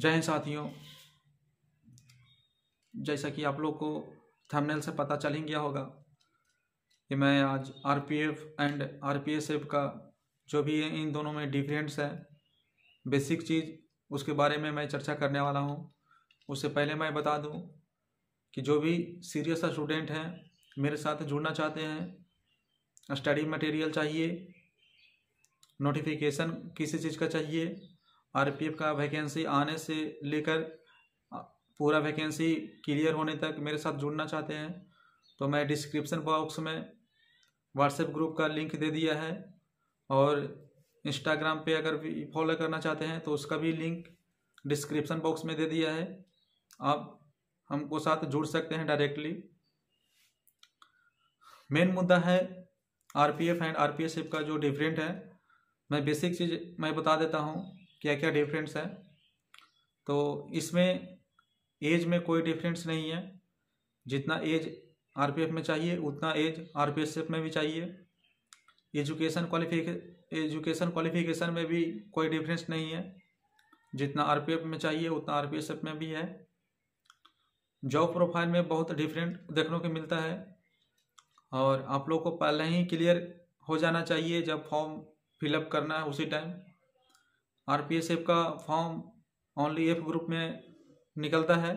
जय हिंद साथियों जैसा कि आप लोग को थंबनेल से पता चल ही गया होगा कि मैं आज आरपीएफ एंड आरपीएसएफ का जो भी है इन दोनों में डिफरेंस है बेसिक चीज़ उसके बारे में मैं चर्चा करने वाला हूँ उससे पहले मैं बता दूँ कि जो भी सीरियस स्टूडेंट हैं मेरे साथ जुड़ना चाहते हैं स्टडी मटेरियल चाहिए नोटिफिकेशन किसी चीज़ का चाहिए आरपीएफ का वैकेंसी आने से लेकर पूरा वैकेंसी क्लियर होने तक मेरे साथ जुड़ना चाहते हैं तो मैं डिस्क्रिप्शन बॉक्स में व्हाट्सएप ग्रुप का लिंक दे दिया है और इंस्टाग्राम पे अगर भी फॉलो करना चाहते हैं तो उसका भी लिंक डिस्क्रिप्शन बॉक्स में दे दिया है आप हमको साथ जुड़ सकते हैं डायरेक्टली मेन मुद्दा है आरपीएफ एंड आरपीएसएफ का जो डिफरेंट है मैं बेसिक चीज़ मैं बता देता हूँ क्या क्या डिफरेंस है तो इसमें एज में कोई डिफरेंस नहीं है जितना एज आरपीएफ में चाहिए उतना एज आरपीएसएफ में भी चाहिए एजुकेशन क्वालिफिके एजुकेशन क्वालिफिकेशन में भी कोई डिफरेंस नहीं है जितना आरपीएफ में चाहिए उतना आरपीएसएफ में भी है जॉब प्रोफाइल में बहुत डिफरेंट देखने को मिलता है और आप लोग को पहले ही क्लियर हो जाना चाहिए जब फॉर्म फिलअप करना है उसी time R P S F का फॉर्म ओनली एफ ग्रुप में निकलता है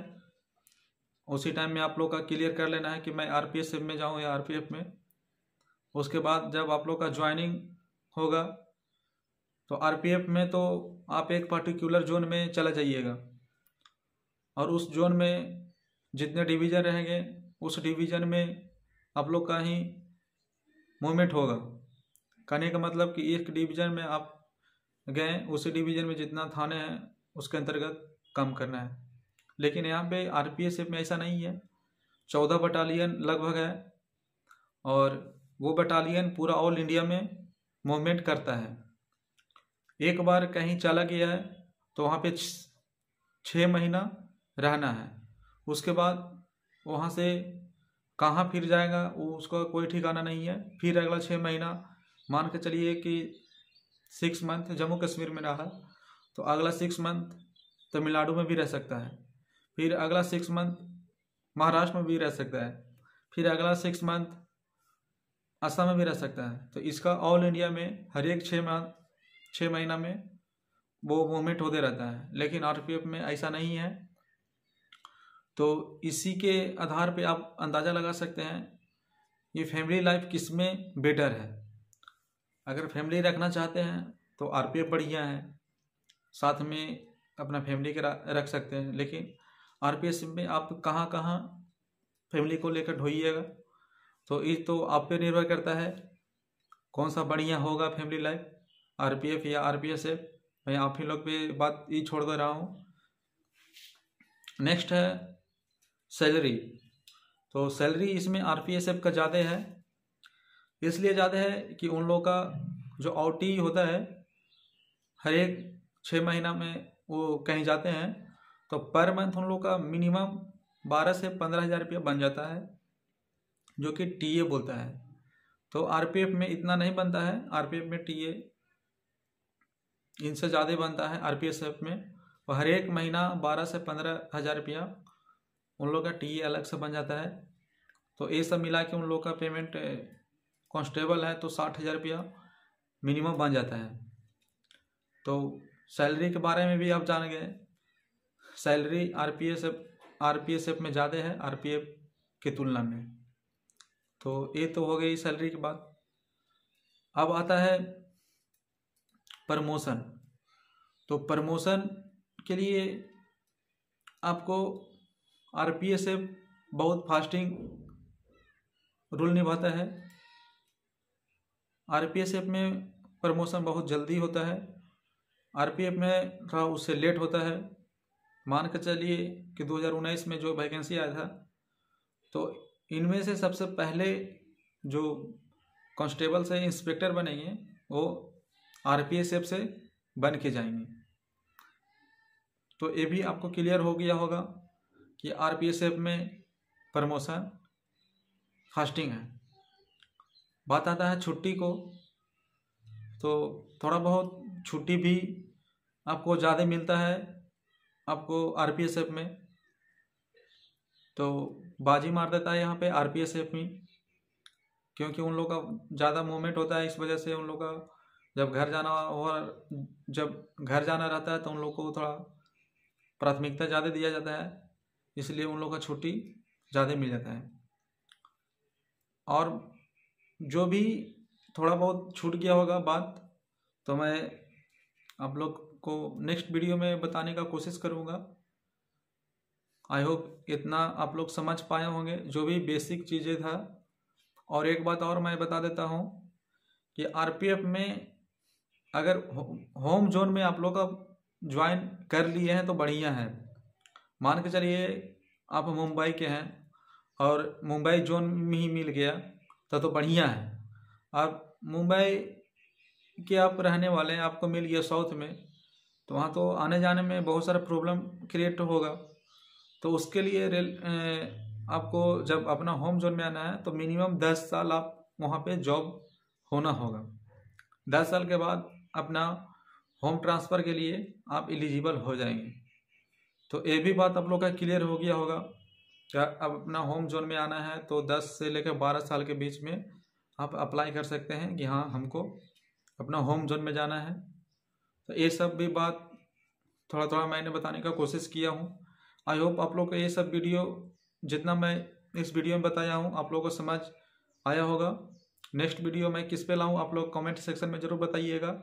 उसी टाइम में आप लोग का क्लियर कर लेना है कि मैं आर पी एस एफ में जाऊँ या आर पी एफ में उसके बाद जब आप लोग का ज्वाइनिंग होगा तो आर पी एफ में तो आप एक पर्टिकुलर जोन में चला जाइएगा और उस जोन में जितने डिवीज़न रहेंगे उस डिवीज़न में आप लोग का ही मूवमेंट होगा कहने का मतलब कि एक डिवीज़न में आप गए उसी डिवीज़न में जितना थाने हैं उसके अंतर्गत काम करना है लेकिन यहाँ पे एफ में ऐसा नहीं है चौदह बटालियन लगभग है और वो बटालियन पूरा ऑल इंडिया में मूवमेंट करता है एक बार कहीं चला गया है तो वहाँ पे छः महीना रहना है उसके बाद वहाँ से कहाँ फिर जाएगा वो उसका कोई ठिकाना नहीं है फिर अगला छः महीना मान के चलिए कि सिक्स मंथ जम्मू कश्मीर में रहा तो अगला सिक्स मंथ तमिलनाडु में भी रह सकता है फिर अगला सिक्स मंथ महाराष्ट्र में भी रह सकता है फिर अगला सिक्स मंथ असम में भी रह सकता है तो इसका ऑल इंडिया में हर एक छः मंथ छः महीना में वो मूवमेंट होते रहता है लेकिन आर में ऐसा नहीं है तो इसी के आधार पे आप अंदाज़ा लगा सकते हैं ये फैमिली लाइफ किस में बेटर है अगर फैमिली रखना चाहते हैं तो आर बढ़िया है साथ में अपना फैमिली के रख सकते हैं लेकिन आर में आप कहाँ कहाँ फैमिली को लेकर ढोइएगा तो ये तो आप पे निर्भर करता है कौन सा बढ़िया होगा फैमिली लाइफ आर या एफ मैं आप ही लोग पे बात ये छोड़ दे रहा हूँ नेक्स्ट है सैलरी तो सैलरी इसमें आर का ज़्यादा है इसलिए ज़्यादा है कि उन लोगों का जो आउटी होता है हर एक छः महीना में वो कहीं जाते हैं तो पर मंथ उन लोग का मिनिमम बारह से पंद्रह हज़ार रुपया बन जाता है जो कि टीए बोलता है तो आरपीएफ में इतना नहीं बनता है आरपीएफ में टीए इनसे ज़्यादा बनता है आरपीएफ में और हर एक महीना बारह से पंद्रह हज़ार रुपया उन लोग का टीए अलग से बन जाता है तो ये सब मिला के उन लोग का पेमेंट कांस्टेबल है तो साठ हज़ार रुपया मिनिमम बन जाता है तो सैलरी के बारे में भी आप जान गए salary R P S F R P S F में ज़्यादा है आर पी एफ की तुलना में तो ये तो हो गई सैलरी के बाद अब आता है प्रमोशन तो प्रमोशन के लिए आपको आर पी एस एफ बहुत फास्टिंग रूल निभाता है आर में प्रमोशन बहुत जल्दी होता है आर में थोड़ा उससे लेट होता है मान कर चलिए कि 2019 में जो वैकेंसी आया था तो इनमें से सबसे पहले जो कांस्टेबल से इंस्पेक्टर बनेंगे वो आर से बन के जाएंगे तो ये भी आपको क्लियर हो गया होगा कि आर में प्रमोशन फास्टिंग है बात आता है छुट्टी को तो थोड़ा बहुत छुट्टी भी आपको ज़्यादा मिलता है आपको आर पी एस एफ में तो बाजी मार देता है यहाँ पे आर पी एस एफ में क्योंकि उन लोग का ज़्यादा मूवमेंट होता है इस वजह से उन लोग का जब घर जाना और जब घर जाना रहता है तो उन लोग को थोड़ा प्राथमिकता ज़्यादा दिया जाता है इसलिए उन लोग का छुट्टी ज़्यादा मिल जाता है और जो भी थोड़ा बहुत छूट गया होगा बात तो मैं आप लोग को नेक्स्ट वीडियो में बताने का कोशिश करूँगा आई होप इतना आप लोग समझ पाए होंगे जो भी बेसिक चीज़ें था और एक बात और मैं बता देता हूँ कि आरपीएफ में अगर होम जोन में आप लोग का ज्वाइन कर लिए हैं तो बढ़िया है मान के चलिए आप मुंबई के हैं और मुंबई जोन में ही मिल गया तब तो बढ़िया है और मुंबई के आप रहने वाले हैं आपको मिल गया साउथ में तो वहाँ तो आने जाने में बहुत सारा प्रॉब्लम क्रिएट होगा तो उसके लिए रेल आपको जब अपना होम जोन में आना है तो मिनिमम दस साल आप वहाँ पे जॉब होना होगा दस साल के बाद अपना होम ट्रांसफ़र के लिए आप एलिजिबल हो जाएंगे तो ये भी बात आप लोग का क्लियर हो गया होगा क्या अब अपना होम जोन में आना है तो दस से लेकर बारह साल के बीच में आप अप्लाई कर सकते हैं कि हाँ हमको अपना होम जोन में जाना है तो ये सब भी बात थोड़ा थोड़ा मैंने बताने का कोशिश किया हूँ आई होप आप लोग को ये सब वीडियो जितना मैं इस वीडियो में बताया हूँ आप लोगों को समझ आया होगा नेक्स्ट वीडियो मैं किस पे लाऊँ आप लोग कमेंट सेक्शन में ज़रूर बताइएगा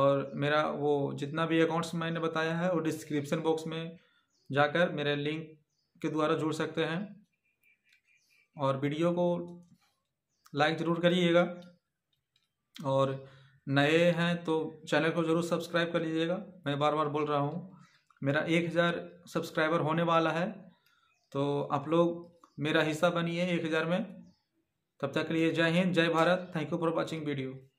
और मेरा वो जितना भी अकाउंट्स मैंने बताया है वो डिस्क्रिप्शन बॉक्स में जाकर मेरे लिंक के द्वारा जुड़ सकते हैं और वीडियो को लाइक ज़रूर करिएगा और नए हैं तो चैनल को ज़रूर सब्सक्राइब कर लीजिएगा मैं बार बार बोल रहा हूँ मेरा एक हज़ार सब्सक्राइबर होने वाला है तो आप लोग मेरा हिस्सा बनिए एक हज़ार में तब तक के लिए Jai Hind Jai Bharat thank you for watching video